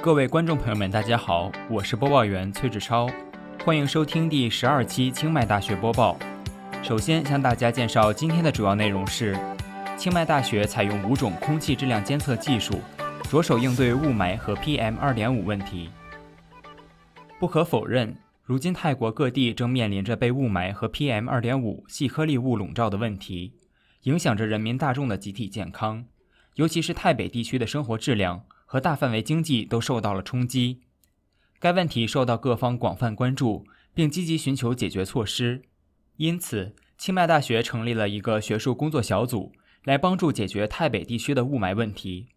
各位观众朋友们，大家好，我是播报员崔志超，欢迎收听第十二期清迈大学播报。首先向大家介绍今天的主要内容是：清迈大学采用五种空气质量监测技术，着手应对雾霾和 PM2.5 问题。不可否认，如今泰国各地正面临着被雾霾和 PM2.5 细颗粒物笼罩的问题，影响着人民大众的集体健康，尤其是泰北地区的生活质量。和大范围经济都受到了冲击，该问题受到各方广泛关注，并积极寻求解决措施。因此，清迈大学成立了一个学术工作小组，来帮助解决泰北地区的雾霾问题。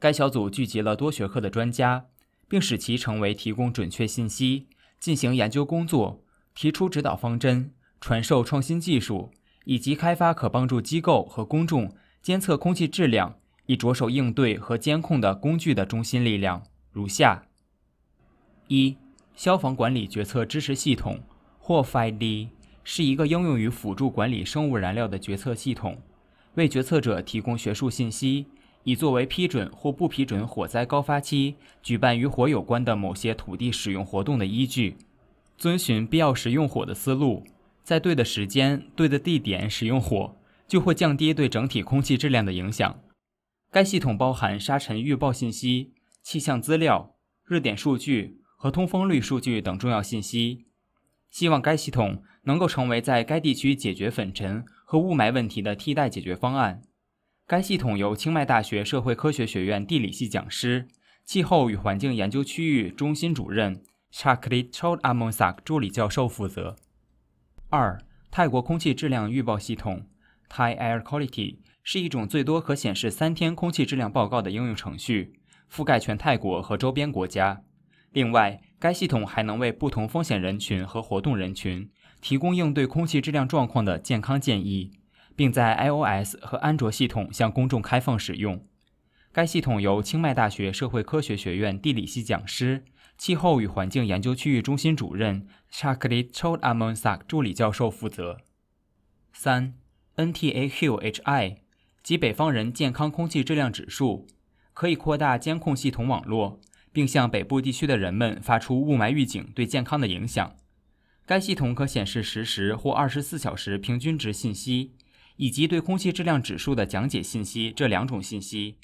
该小组聚集了多学科的专家，并使其成为提供准确信息、进行研究工作、提出指导方针、传授创新技术，以及开发可帮助机构和公众监测空气质量。以着手应对和监控的工具的中心力量如下：一、消防管理决策支持系统（或 FID） 是一个应用于辅助管理生物燃料的决策系统，为决策者提供学术信息，以作为批准或不批准火灾高发期举办与火有关的某些土地使用活动的依据。遵循必要时用火的思路，在对的时间、对的地点使用火，就会降低对整体空气质量的影响。该系统包含沙尘预报信息、气象资料、热点数据和通风率数据等重要信息。希望该系统能够成为在该地区解决粉尘和雾霾问题的替代解决方案。该系统由清迈大学社会科学学院地理系讲师、气候与环境研究区域中心主任 c h a k r i d a m 托 n s a k 助理教授负责。二、泰国空气质量预报系统 （Thai Air Quality）。是一种最多可显示三天空气质量报告的应用程序，覆盖全泰国和周边国家。另外，该系统还能为不同风险人群和活动人群提供应对空气质量状况的健康建议，并在 iOS 和安卓系统向公众开放使用。该系统由清迈大学社会科学学院地理系讲师、气候与环境研究区域中心主任 c c h a k r i d a m 抽 n s a k 助理教授负责。三 NTAQHI。及北方人健康空气质量指数，可以扩大监控系统网络，并向北部地区的人们发出雾霾预警对健康的影响。该系统可显示实时或二十四小时平均值信息，以及对空气质量指数的讲解信息。这两种信息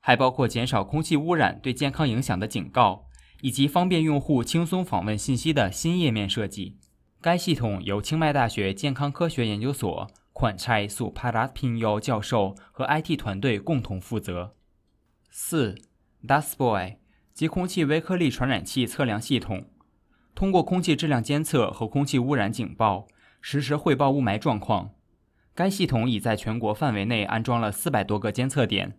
还包括减少空气污染对健康影响的警告，以及方便用户轻松访问信息的新页面设计。该系统由清迈大学健康科学研究所。款差素帕拉平耀教授和 IT 团队共同负责。四 Dust Boy 及空气微颗粒传感器测量系统，通过空气质量监测和空气污染警报，实时汇报雾霾状况。该系统已在全国范围内安装了四百多个监测点，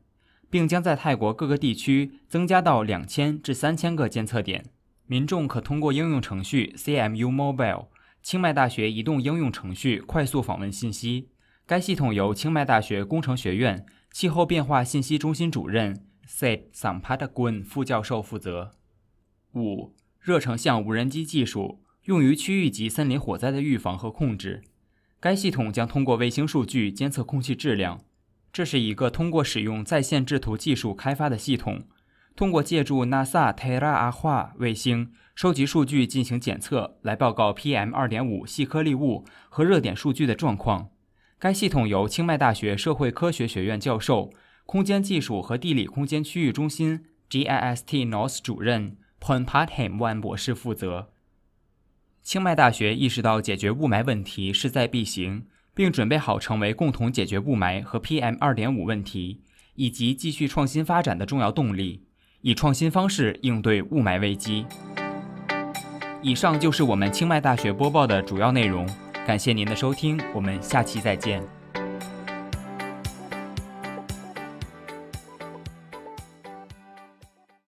并将在泰国各个地区增加到两千至三千个监测点。民众可通过应用程序 CMU Mobile。清迈大学移动应用程序快速访问信息。该系统由清迈大学工程学院气候变化信息中心主任 s a i d Sampatgun 副教授负责。五，热成像无人机技术用于区域级森林火灾的预防和控制。该系统将通过卫星数据监测空气质量。这是一个通过使用在线制图技术开发的系统，通过借助 NASA Terra-Aqua 卫星。收集数据进行检测，来报告 PM 二点五细颗粒物和热点数据的状况。该系统由清迈大学社会科学学院教授、空间技术和地理空间区域中心 （GIST North） 主任 p o r n p a t h a m w a n 博士负责。清迈大学意识到解决雾霾问题势在必行，并准备好成为共同解决雾霾和 PM 二点五问题以及继续创新发展的重要动力，以创新方式应对雾霾危机。以上就是我们清迈大学播报的主要内容，感谢您的收听，我们下期再见。